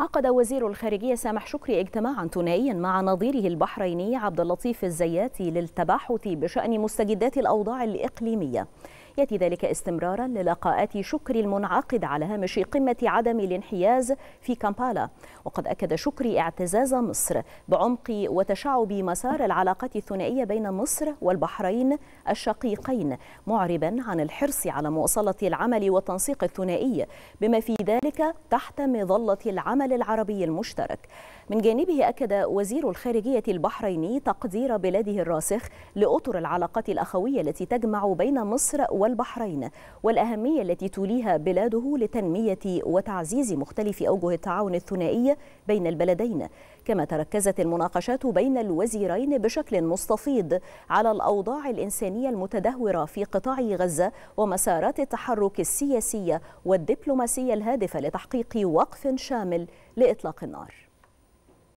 عقد وزير الخارجية سامح شكري اجتماعا ثنائيا مع نظيره البحريني عبد اللطيف الزياتي للتباحث بشأن مستجدات الأوضاع الإقليمية يأتي ذلك استمرارا للقاءات شكر المنعقد على هامش قمة عدم الانحياز في كامبالا وقد أكد شكري اعتزاز مصر بعمق وتشعب مسار العلاقات الثنائية بين مصر والبحرين الشقيقين معربا عن الحرص على مواصلة العمل والتنسيق الثنائي بما في ذلك تحت مظلة العمل العربي المشترك من جانبه أكد وزير الخارجية البحريني تقدير بلاده الراسخ لأطر العلاقات الأخوية التي تجمع بين مصر و والبحرين والأهمية التي توليها بلاده لتنمية وتعزيز مختلف أوجه التعاون الثنائي بين البلدين كما تركزت المناقشات بين الوزيرين بشكل مستفيض على الأوضاع الإنسانية المتدهورة في قطاع غزة ومسارات التحرك السياسية والدبلوماسية الهادفة لتحقيق وقف شامل لإطلاق النار